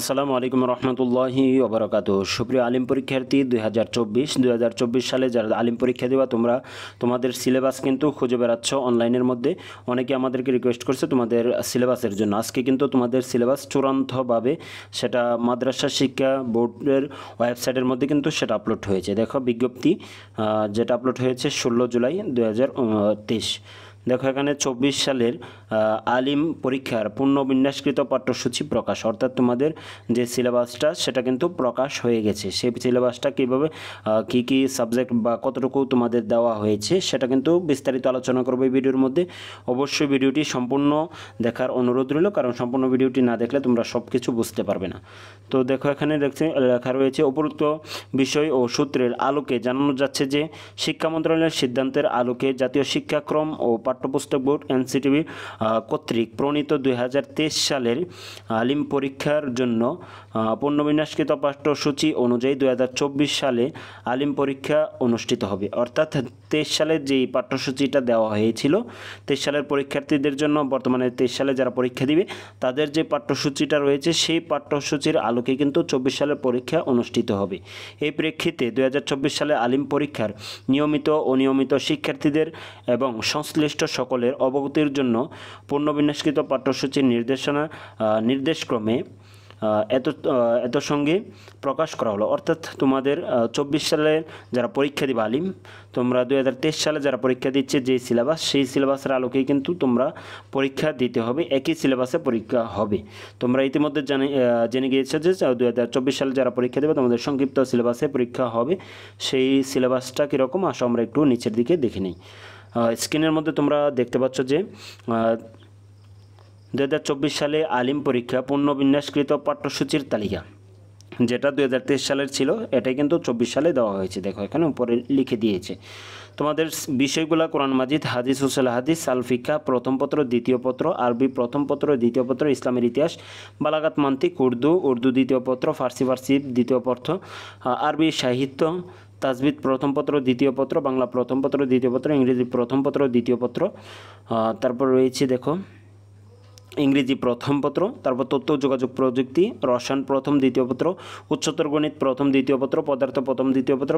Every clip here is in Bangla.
আসসালামু আলাইকুম রহমতুল্লাহি ওবরাকাত সুপ্রিয় আলিম পরীক্ষার্থী দুই হাজার চব্বিশ দুই সালে যারা আলিম পরীক্ষা দেওয়া তোমরা তোমাদের সিলেবাস কিন্তু খুঁজে বেড়াচ্ছ অনলাইনের মধ্যে অনেকে আমাদেরকে রিকোয়েস্ট করছে তোমাদের সিলেবাসের জন্য আজকে কিন্তু তোমাদের সিলেবাস চূড়ান্তভাবে সেটা মাদ্রাসা শিক্ষা বোর্ডের ওয়েবসাইটের মধ্যে কিন্তু সেটা আপলোড হয়েছে দেখো বিজ্ঞপ্তি যেটা আপলোড হয়েছে ষোলো জুলাই দু দেখো এখানে চব্বিশ সালের আলিম পরীক্ষার পূর্ণবিন্যাসকৃত পাঠ্যসূচি প্রকাশ অর্থাৎ তোমাদের যে সিলেবাসটা সেটা কিন্তু প্রকাশ হয়ে গেছে সেই সিলেবাসটা কীভাবে কি কি সাবজেক্ট বা কতটুকু তোমাদের দেওয়া হয়েছে সেটা কিন্তু বিস্তারিত আলোচনা করবে ভিডিওর মধ্যে অবশ্যই ভিডিওটি সম্পূর্ণ দেখার অনুরোধ রইল কারণ সম্পূর্ণ ভিডিওটি না দেখলে তোমরা সব কিছু বুঝতে পারবে না তো দেখো এখানে দেখছি লেখা রয়েছে উপরুক্ত বিষয় ও সূত্রের আলোকে জানানো যাচ্ছে যে শিক্ষা মন্ত্রণালয়ের সিদ্ধান্তের আলোকে জাতীয় শিক্ষাক্রম ও পাঠ্যপুস্তক বোর্ড এনসিটিভি কর্তৃক প্রণীত দুই সালের আলিম পরীক্ষার জন্য পূর্ণবিন্যাসকৃত পাঠ্যসূচি অনুযায়ী দুই সালে আলিম পরীক্ষা অনুষ্ঠিত হবে অর্থাৎ তেইশ সালের যেই পাঠ্যসূচিটা দেওয়া হয়েছিল তেইশ সালের পরীক্ষার্থীদের জন্য বর্তমানে তেইশ সালে যারা পরীক্ষা দিবে তাদের যে পাঠ্যসূচিটা রয়েছে সেই পাঠ্যসূচির আলোকে কিন্তু চব্বিশ সালের পরীক্ষা অনুষ্ঠিত হবে এই প্রেক্ষিতে দু সালে আলিম পরীক্ষার নিয়মিত অনিয়মিত শিক্ষার্থীদের এবং সংশ্লিষ্ট সকলের অবগতির জন্য পূর্ণবিন্যাসকৃত পাঠ্যসূচির নির্দেশনা নির্দেশক্রমে এত এত সঙ্গে প্রকাশ করা হলো অর্থাৎ তোমাদের চব্বিশ সালে যারা পরীক্ষা দিবে আলিম তোমরা দু সালে যারা পরীক্ষা দিচ্ছে যে সিলেবাস সেই সিলেবাসের আলোকেই কিন্তু তোমরা পরীক্ষা দিতে হবে একই সিলেবাসে পরীক্ষা হবে তোমরা ইতিমধ্যে জানে জেনে গিয়েছো যে দু সালে যারা পরীক্ষা দেবে তোমাদের সংক্ষিপ্ত সিলেবাসে পরীক্ষা হবে সেই সিলেবাসটা কীরকম আসো আমরা একটু নিচের দিকে দেখে নিই স্ক্রিনের মধ্যে তোমরা দেখতে পাচ্ছ যে দু সালে আলিম পরীক্ষা পুনর্বিন্যাসকৃত পাঠ্যসূচির তালিকা যেটা দু সালের ছিল এটা কিন্তু চব্বিশ সালে দেওয়া হয়েছে দেখো এখানে উপরে লিখে দিয়েছে তোমাদের বিষয়গুলো কোরআন মাজিদ হাদিস হুসেল হাদিস সালফিকা প্রথম পত্র দ্বিতীয় পত্র আরবি প্রথম পত্র দ্বিতীয় পত্র ইসলামের ইতিহাস বালাগাত মান্তিক উর্দু উর্দু দ্বিতীয় পত্র ফার্সি ফার্সি দ্বিতীয় পত্র আরবি সাহিত্য তাজবিদ প্রথম পত্র দ্বিতীয় পত্র বাংলা প্রথম পত্র দ্বিতীয় পত্র ইংরেজি প্রথম পত্র দ্বিতীয় পত্র তারপর রয়েছে দেখো ইংরেজি প্রথম পত্র তারপর তথ্য যোগাযোগ প্রযুক্তি রসায়ন প্রথম দ্বিতীয় পত্র উচ্চতর গণিত প্রথম দ্বিতীয় পত্র পদার্থ প্রথম দ্বিতীয় পত্র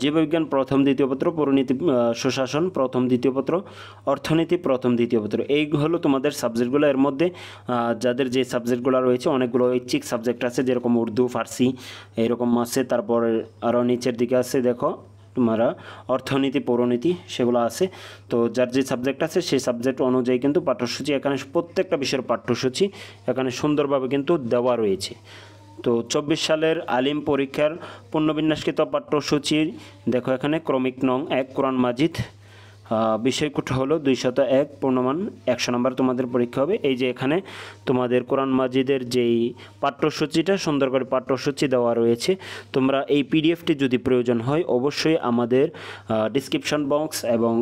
জীববিজ্ঞান প্রথম দ্বিতীয় পত্র পরিণীতি সুশাসন প্রথম দ্বিতীয় পত্র অর্থনীতি প্রথম দ্বিতীয় পত্র এই হলো তোমাদের সাবজেক্টগুলো এর মধ্যে যাদের যে সাবজেক্টগুলো রয়েছে অনেকগুলো ঐচ্ছিক সাবজেক্ট আছে যেরকম উর্দু ফার্সি এরকম আছে তারপর আরও নিচের দিকে আছে দেখো তোমরা অর্থনীতি পৌরনীতি সেগুলো আছে তো যার যে সাবজেক্ট আছে সেই সাবজেক্ট অনুযায়ী কিন্তু পাঠ্যসূচি এখানে প্রত্যেকটা বিষয়ের পাঠ্যসূচি এখানে সুন্দরভাবে কিন্তু দেওয়া রয়েছে তো চব্বিশ সালের আলিম পরীক্ষার পূর্ণবিন্যাসকৃত পাঠ্যসূচির দেখো এখানে ক্রমিক নং এক কোরআন মাজিদ বিষয় কোটা হলো দুইশত এক পূর্ণমান একশো নম্বর তোমাদের পরীক্ষা হবে এই যে এখানে তোমাদের কোরআন মাজিদের যেই পাঠ্যসূচিটা সুন্দর করে পাঠ্যসূচি দেওয়া রয়েছে তোমরা এই পিডিএফটি যদি প্রয়োজন হয় অবশ্যই আমাদের ডিসক্রিপশন বক্স এবং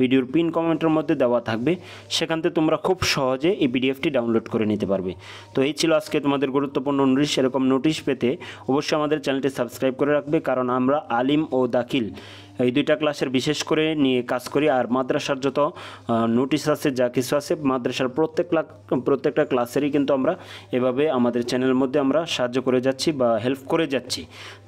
ভিডিওর পিন কমেন্টের মধ্যে দেওয়া থাকবে সেখান থেকে তোমরা খুব সহজে এই পিডিএফটি ডাউনলোড করে নিতে পারবে তো এই ছিল আজকে তোমাদের গুরুত্বপূর্ণ নোটিশ এরকম নোটিশ পেতে অবশ্যই আমাদের চ্যানেলটি সাবস্ক্রাইব করে রাখবে কারণ আমরা আলিম ও দাখিল এই দুইটা ক্লাসের বিশেষ করে নিয়ে কাজ করি আর মাদ্রাসার যত নোটিশ আছে যা কিছু আছে মাদ্রাসার প্রত্যেক প্রত্যেকটা ক্লাসেরই কিন্তু আমরা এভাবে আমাদের চ্যানেলের মধ্যে আমরা সাহায্য করে যাচ্ছি বা হেল্প করে যাচ্ছি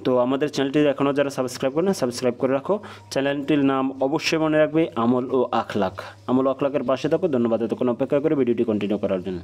তো আমাদের চ্যানেলটি এখনও যারা সাবস্ক্রাইব করে না সাবস্ক্রাইব করে রাখো চ্যানেলটির নাম অবশ্যই মনে রাখবে আমল ও আখলাখ আমল ও আখলাখের পাশে থাকো ধন্যবাদ এতক্ষণ অপেক্ষা করে ভিডিওটি কন্টিনিউ করার জন্য